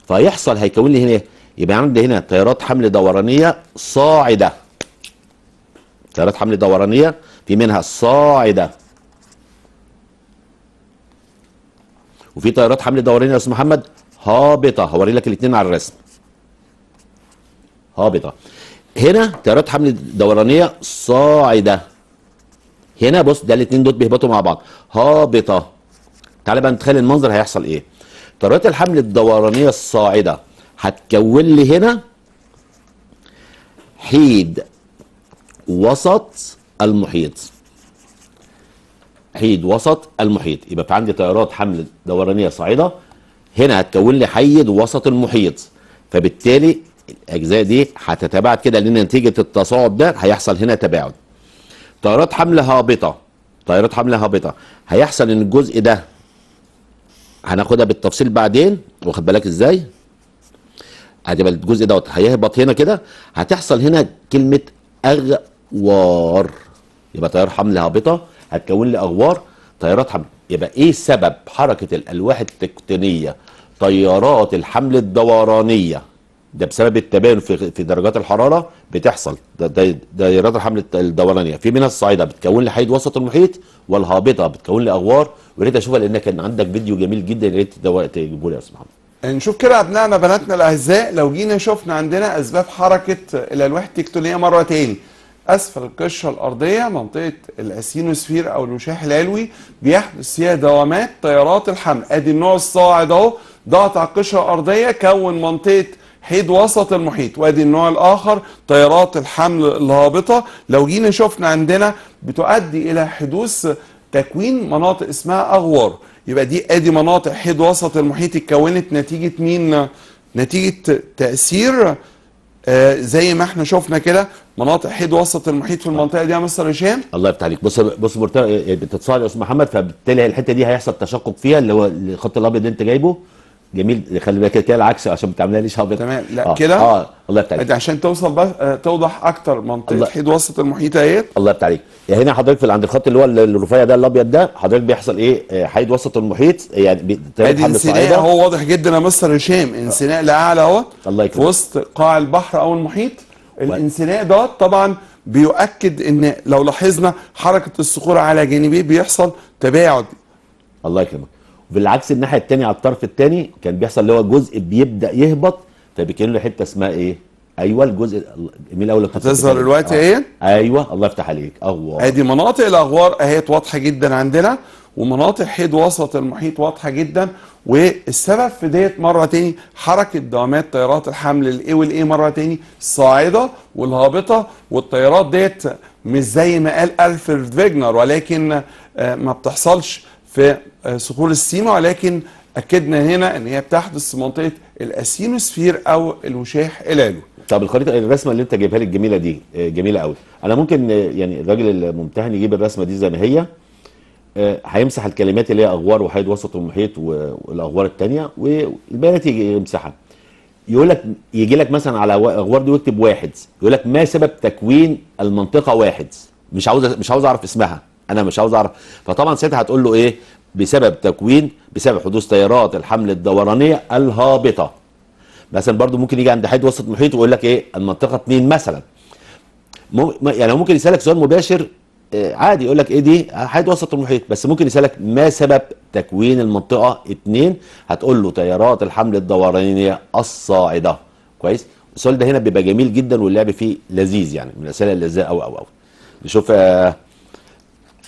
فيحصل هيكون لي هنا إيه؟ يبقى عندي هنا تيارات حمل دورانيه صاعده تيارات حمل دورانيه في منها صاعده وفي تيارات حمل دورانيه يا استاذ محمد هابطه هوري لك الاثنين على الرسم هابطه هنا تيارات حمل دورانيه صاعده هنا بص ده الاثنين دول بيهبطوا مع بعض هابطه تعالى بقى نتخيل المنظر هيحصل ايه تيارات الحمل الدورانيه الصاعده هتكون لي هنا حيد وسط المحيط حيد وسط المحيط يبقى في عندي تيارات حمل دورانيه صاعده هنا هتكون لي حيد وسط المحيط فبالتالي الاجزاء دي هتتباعد كده لان نتيجه التصاعد ده هيحصل هنا تباعد طيارات حمل هابطه طيارات حمل هابطه هيحصل ان الجزء ده هناخدها بالتفصيل بعدين واخد بالك ازاي هتبقى الجزء دوت هيهبط هنا كده هتحصل هنا كلمه اغوار يبقى تيار حمل هابطه هتكون لي اغوار تيارات حمل يبقى ايه سبب حركه الالواح التكتونيه تيارات الحمل الدورانيه ده بسبب التباين في, في درجات الحراره بتحصل دايرات الحمل الدورانيه في منها الصاعده بتكون لي حديد وسط المحيط والهابطه بتكون لي اغوار ويا ريت اشوفها لان كان عندك فيديو جميل جدا يا ريت تجيبه لي يا استاذ محمد. نشوف كده ابنائنا بناتنا الاعزاء لو جينا شفنا عندنا اسباب حركه الالواح التكتونيه مره تاني اسفل القشره الارضيه منطقه الاسينوسفير او الوشاح العلوي بيحدث فيها دوامات تيارات الحمل ادي النوع الصاعد اهو ضغط على القشره الارضيه كون منطقه حيد وسط المحيط وادي النوع الاخر طيارات الحمل الهابطه لو جينا شفنا عندنا بتؤدي الى حدوث تكوين مناطق اسمها اغوار يبقى دي ادي مناطق حيد وسط المحيط اتكونت نتيجه مين نتيجه تاثير آه زي ما احنا شفنا كده مناطق حيد وسط المحيط في المنطقه دي يا مستر هشام الله يفتح عليك بص بص آه، بتتصل يا استاذ محمد فبالتالي الحته دي هيحصل تشقق فيها اللي هو الخط الابيض اللي انت جايبه جميل خلي بالك كده العكس عشان ما تعملهاليش هابط تمام لا آه. كده اه الله يفتح عليك عشان توصل بقى آه، توضح اكتر منطقه حيد وسط المحيط اهيت الله يفتح عليك هنا حضرتك في عند الخط اللي هو الرفيع ده الابيض ده حضرتك بيحصل ايه آه، حيد وسط المحيط يعني ادي انسناء هو واضح جدا يا مستر هشام انسناء لاعلى اهوت الله يكرمك وسط قاع البحر او المحيط الانسناء ده طبعا بيؤكد ان لو لاحظنا حركه الصخور على جانبيه بيحصل تباعد الله يكرمك بالعكس الناحيه الثانيه على الطرف الثاني كان بيحصل اللي هو جزء بيبدا يهبط فبيكون له حته اسمها ايه؟ ايوه الجزء الجميل قوي هتظهر دلوقتي اهي ايوه الله يفتح عليك اغوار ادي مناطق الاغوار اهيت واضحه جدا عندنا ومناطق حيد وسط المحيط واضحه جدا والسبب في ديت مره تاني حركه دوامات تيارات الحمل الاي والاي مره تاني الصاعده والهابطه والتيارات ديت مش زي ما قال الفريد فيجنر ولكن آه، ما بتحصلش في صخور آه، السيما ولكن اكدنا هنا ان هي بتحدث في منطقه الاسينوسفير او الوشاح الالو طب الخريطه الرسمه اللي انت جايبها لي الجميله دي آه، جميله قوي انا ممكن آه، يعني الراجل الممتهن يجيب الرسمه دي زي ما هي هيمسح الكلمات اللي هي اغوار وحيد وسط ومحيط والاغوار الثانيه والبيانات يمسحها يقول لك يجي لك مثلا على اغوار دي ويكتب واحد يقول لك ما سبب تكوين المنطقه واحد مش عاوز مش عاوز اعرف اسمها انا مش عاوز اعرف فطبعا ساعتها هتقول له ايه بسبب تكوين بسبب حدوث تيارات الحمل الدورانيه الهابطه مثلا برضو ممكن يجي عند حد وسط محيط ويقول لك ايه المنطقه 2 مثلا مم يعني ممكن يسالك سؤال مباشر آه، عادي يقول لك ايه دي حيط وسط المحيط بس ممكن يسالك ما سبب تكوين المنطقه 2 هتقول له تيارات الحمل الدورانيه الصاعده كويس السؤال ده هنا بيبقى جميل جدا واللعب فيه لذيذ يعني من الاسئله اللذيذه او او او نشوف آه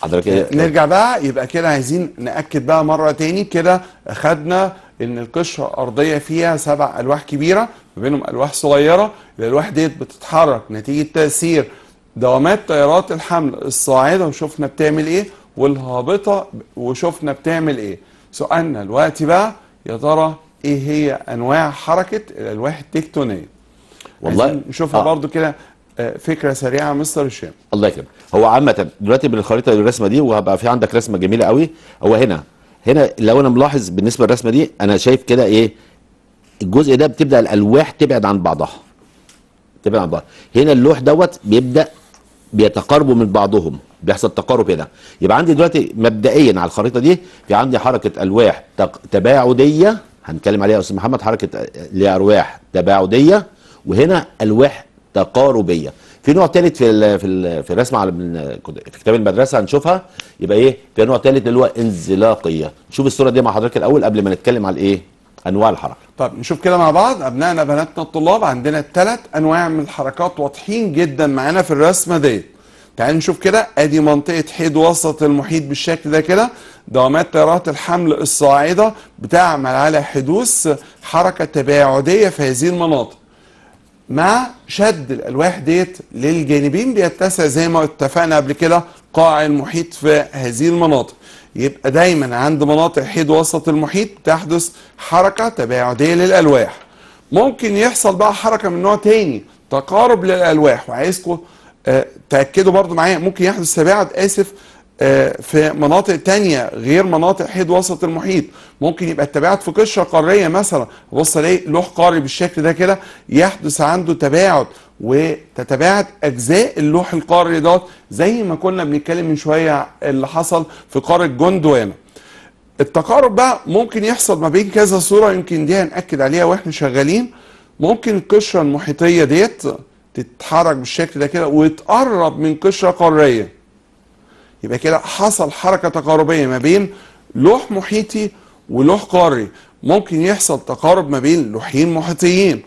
حضرتك إيه، إيه، إيه. نرجع بقى يبقى كده عايزين ناكد بقى مره تاني كده خدنا ان القشره الارضيه فيها سبع الواح كبيره ما بينهم الواح صغيره الالواح ديت بتتحرك نتيجه تاثير دوامات تيارات الحمل الصاعده وشفنا بتعمل ايه والهابطه وشفنا بتعمل ايه سؤالنا دلوقتي بقى يا ترى ايه هي انواع حركه الالواح التكتونيه والله نشوفها آه. برضو كده آه، فكره سريعه مستر هشام الله يكرمك هو عامه دلوقتي بالخريطه الرسمه دي وهبقى في عندك رسمه جميله قوي هو هنا هنا لو انا ملاحظ بالنسبه للرسمه دي انا شايف كده ايه الجزء ده بتبدا الالواح تبعد عن بعضها تبعد عن بعضها هنا اللوح دوت بيبدا بيتقاربوا من بعضهم بيحصل تقارب هنا يبقى عندي دلوقتي مبدئيا على الخريطه دي في عندي حركه الواح تباعديه هنتكلم عليها يا استاذ محمد حركه آه، لارواح تباعديه وهنا الواح تقاربيه في نوع ثالث في الـ في الـ في الرسم على في كتاب المدرسه هنشوفها يبقى ايه في نوع ثالث اللي هو انزلاقيه نشوف الصوره دي مع حضرتك الاول قبل ما نتكلم على الايه انواع الحركه طب نشوف كده مع بعض ابنائنا بناتنا الطلاب عندنا ثلاث انواع من الحركات واضحين جدا معانا في الرسمه دي تعالوا نشوف كده ادي منطقه حيد وسط المحيط بالشكل ده كده دوامات طيارات الحمل الصاعده بتعمل على حدوث حركه تباعديه في هذه المناطق مع شد الالواح ديت للجانبين بيتسع زي ما اتفقنا قبل كده قاع المحيط في هذه المناطق يبقى دايما عند مناطق حيد وسط المحيط تحدث حركه تباعديه للالواح ممكن يحصل بقى حركه من نوع تاني تقارب للالواح وعايزكم آه، تاكدوا برضو معايا ممكن يحدث تباعد اسف آه، في مناطق تانية غير مناطق حيد وسط المحيط ممكن يبقى التباعد في قشرة قارية مثلا بص الاقي لوح قاري بالشكل ده كده يحدث عنده تباعد وتتباعد اجزاء اللوح القاري دوت زي ما كنا بنتكلم من شوية اللي حصل في قارة جوندوانا التقارب بقى ممكن يحصل ما بين كذا صورة يمكن دي هنأكد عليها واحنا شغالين ممكن القشرة المحيطية ديت تتحرك بالشكل ده كده وتقرب من قشرة قارية يبقى كده حصل حركه تقاربيه ما بين لوح محيطي ولوح قاري ممكن يحصل تقارب ما بين لوحين محيطيين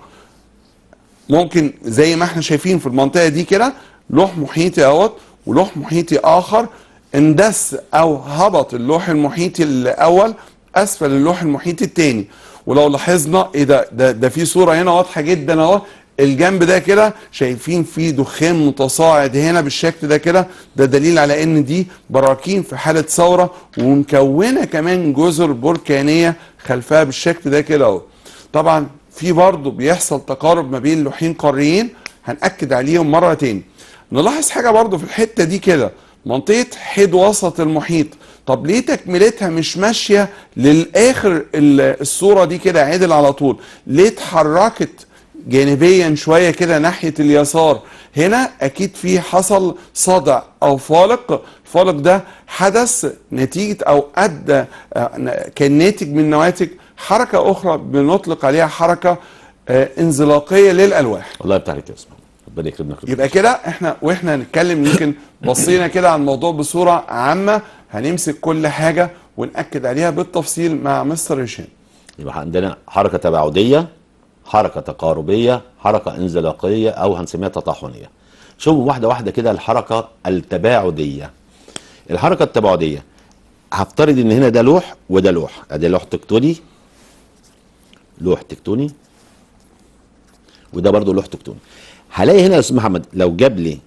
ممكن زي ما احنا شايفين في المنطقه دي كده لوح محيطي اهوت ولوح محيطي اخر اندس او هبط اللوح المحيطي الاول اسفل اللوح المحيطي الثاني ولو لاحظنا ايه ده ده, ده في صوره هنا واضحه جدا اهو الجنب ده كده شايفين فيه دخان متصاعد هنا بالشكل ده كده ده دليل على ان دي براكين في حاله ثوره ومكونه كمان جزر بركانيه خلفها بالشكل ده كده اهو طبعا في برضه بيحصل تقارب ما بين لوحين قاريين هنأكد عليهم مرة تاني نلاحظ حاجة برضه في الحتة دي كده منطقة حيد وسط المحيط طب ليه تكملتها مش ماشية للآخر الصورة دي كده عدل على طول ليه اتحركت جانبيا شويه كده ناحيه اليسار هنا اكيد في حصل صدع او فالق الفالق ده حدث نتيجه او ادى آه، كان ناتج من نواتج حركه اخرى بنطلق عليها حركه آه، انزلاقيه للالواح الله يفتح عليك يا اسماعيل ربنا يكرمنا يبقى كده احنا واحنا هنتكلم يمكن بصينا كده على الموضوع بصوره عامه هنمسك كل حاجه ونأكد عليها بالتفصيل مع مستر هشام يبقى عندنا حركه تباعديه حركة تقاربية حركة انزلاقية أو هنسميها تطاحنية شوفوا واحدة واحدة كده الحركة التباعدية الحركة التباعدية هفترض ان هنا ده لوح وده لوح ادي لوح تكتوني لوح تكتوني وده برضو لوح تكتوني هلاقي هنا يا استاذ محمد لو جاب لي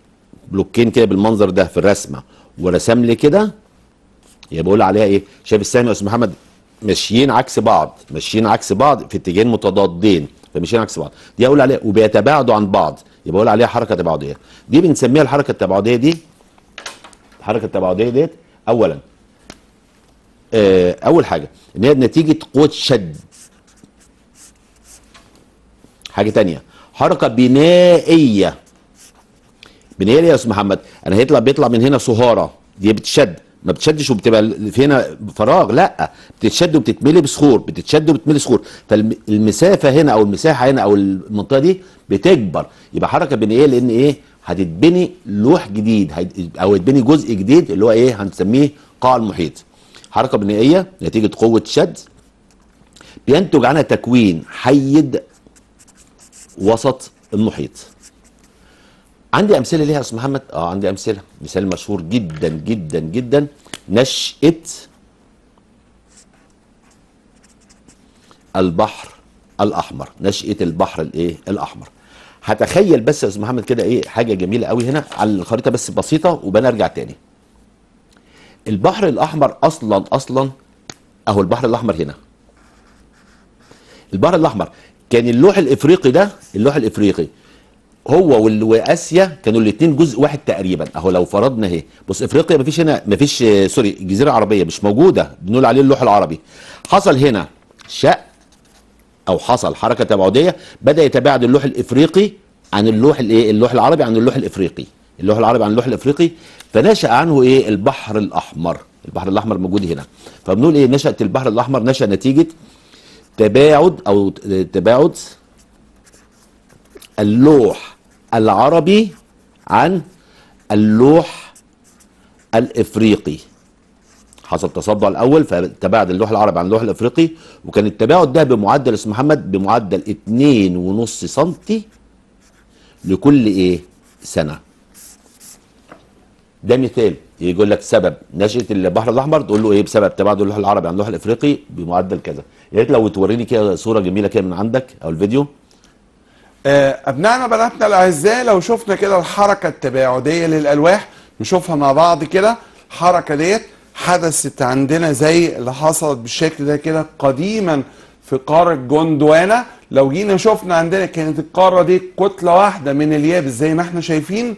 بلوكين كده بالمنظر ده في الرسمه ورسم لي كده يبقى بقول عليها ايه شايف السهم يا استاذ محمد ماشيين عكس بعض ماشيين عكس بعض في اتجاهين متضادين فماشيين عكس بعض دي اقول عليها وبيتباعدوا عن بعض يبقى اقول عليها حركه تباعديه دي بنسميها الحركه التباعديه دي الحركه التباعديه ديت اولا آه، اول حاجه ان هي نتيجه قوه شد حاجه تانية حركه بنائيه بنائيه يا استاذ محمد انا هيطلع بيطلع من هنا صهاره دي بتشد ما بتشدش وبتبقى هنا فراغ لا بتتشد وبتتملي بصخور بتتشد وبتتملي صخور فالمسافه هنا او المساحه هنا او المنطقه دي بتكبر يبقى حركه بنائيه لان ايه هتتبني لوح جديد او هتبني جزء جديد اللي هو ايه هنسميه قاع المحيط حركه بنائيه نتيجه قوه شد بينتج عنها تكوين حيد وسط المحيط عندي امثله ليها يا استاذ محمد اه عندي امثله مثال مشهور جدا جدا جدا نشاه البحر الاحمر نشاه البحر الايه الاحمر هتخيل بس يا استاذ محمد كده ايه حاجه جميله قوي هنا على الخريطه بس بسيطه وبنرجع تاني البحر الاحمر اصلا اصلا اهو البحر الاحمر هنا البحر الاحمر كان اللوح الافريقي ده اللوح الافريقي هو واسيا كانوا الاثنين جزء واحد تقريبا اهو لو فرضنا اهي بص افريقيا مفيش هنا مفيش سوري الجزيره العربيه مش موجوده بنقول عليه اللوح العربي حصل هنا شق او حصل حركه تباعديه بدا يتباعد اللوح الافريقي عن اللوح الايه اللوح العربي عن اللوح الافريقي اللوح العربي عن اللوح الافريقي فنشا عنه ايه البحر الاحمر البحر الاحمر موجود هنا فبنقول ايه نشات البحر الاحمر نشا نتيجه تباعد او تباعد اللوح العربي عن اللوح الافريقي حصل تصدع الاول فتباعد اللوح العربي عن اللوح الافريقي وكان التباعد ده بمعدل اسم محمد بمعدل 2.5 سم لكل ايه سنه ده مثال يقول لك سبب نشاه البحر الاحمر تقول له ايه بسبب تباعد اللوح العربي عن اللوح الافريقي بمعدل كذا يا ريت لو توريني كده صوره جميله كده من عندك او الفيديو آه، ابنائنا بناتنا الاعزاء لو شفنا كده الحركه التباعديه للالواح نشوفها مع بعض كده الحركه ديت حدثت عندنا زي اللي حصلت بالشكل ده كده قديما في قاره جوندوانا لو جينا شفنا عندنا كانت القاره دي كتله واحده من اليابس زي ما احنا شايفين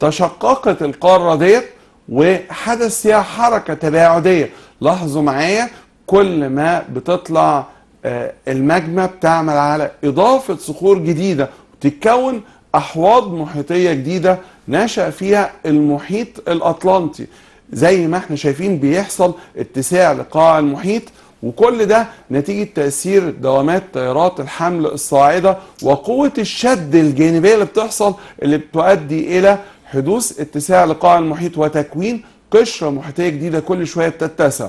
تشققت القاره ديت وحدث فيها حركه تباعديه لاحظوا معايا كل ما بتطلع آه، الماجما بتعمل على اضافه صخور جديده تتكون احواض محيطيه جديده نشا فيها المحيط الاطلنطي زي ما احنا شايفين بيحصل اتساع لقاع المحيط وكل ده نتيجة تأثير دوامات تيارات الحمل الصاعدة وقوة الشد الجانبية اللي بتحصل اللي بتؤدي إلى حدوث اتساع لقاع المحيط وتكوين قشرة محيطية جديدة كل شوية بتتسع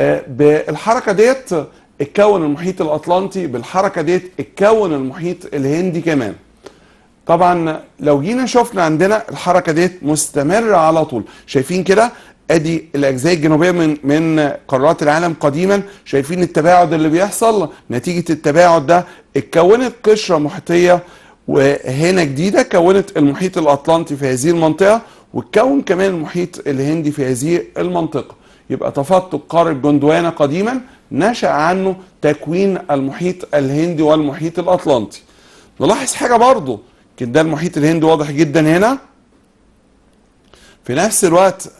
آه، بالحركة ديت اتكون المحيط الاطلنطي بالحركه ديت اتكون المحيط الهندي كمان طبعا لو جينا شفنا عندنا الحركه ديت مستمره على طول شايفين كده ادي الاجزاء الجنوبيه من من قارات العالم قديما شايفين التباعد اللي بيحصل نتيجه التباعد ده اتكونت قشره محيطيه وهنا جديده كونت المحيط الاطلنطي في هذه المنطقه وتكون كمان المحيط الهندي في هذه المنطقه يبقى تفتق قاره جندوانا قديما نشأ عنه تكوين المحيط الهندي والمحيط الأطلنطي نلاحظ حاجة برضو ده المحيط الهندي واضح جدا هنا في نفس الوقت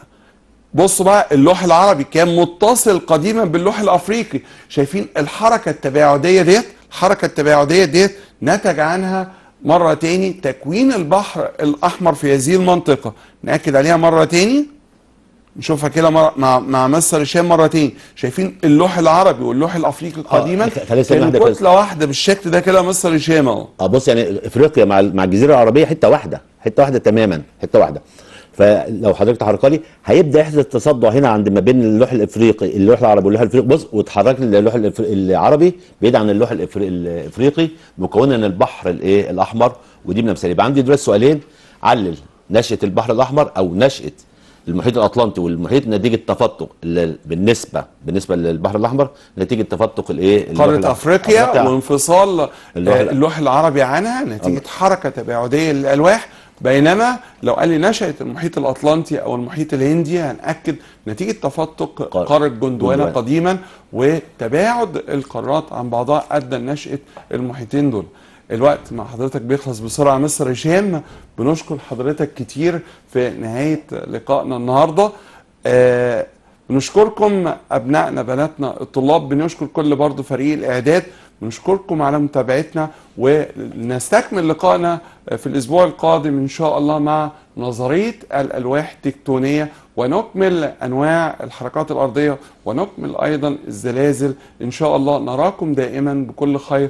بصوا بقى اللوح العربي كان متصل قديما باللوح الافريقي شايفين الحركه التباعديه ديت الحركه التباعديه ديت نتج عنها مره تاني تكوين البحر الاحمر في هذه المنطقه ناكد عليها مره تاني نشوفها كده مع مع مستر هشام مرتين شايفين اللوح العربي واللوح الافريقي آه، قديما كان كتله واحده بالشكل ده كده مستر هشام اهو اه بص يعني افريقيا مع مع الجزيره العربيه حته واحده حته واحده تماما حته واحده فلو حضرتك تحرك لي هيبدا يحدث تصدع هنا عند ما بين اللوح الافريقي اللوح العربي واللوح الافريقي بص وتحرك اللوح العربي بعيد عن اللوح الافريقي مكونا البحر الايه الاحمر ودي بنمسيه يبقى عندي دلوقتي سؤالين علل نشاه البحر الاحمر او نشاه المحيط الاطلنطي والمحيط نتيجه تفتق بالنسبه بالنسبه للبحر الاحمر نتيجه تفتق الايه قاره افريقيا وانفصال آه، اللوح العربي عنها نتيجه حركه تباعديه للالواح بينما لو قال لي نشأت المحيط الأطلنطي أو المحيط الهندي هنأكد نتيجة تفتق قارة جندوانا قديما وتباعد القارات عن بعضها أدى لنشأة المحيطين دول الوقت مع حضرتك بيخلص بسرعه مستر هشام بنشكر حضرتك كتير في نهايه لقائنا النهارده آه، بنشكركم ابنائنا بناتنا الطلاب بنشكر كل برضه فريق الاعداد بنشكركم على متابعتنا ونستكمل لقائنا في الاسبوع القادم ان شاء الله مع نظريه الالواح التكتونيه ونكمل انواع الحركات الارضيه ونكمل ايضا الزلازل ان شاء الله نراكم دائما بكل خير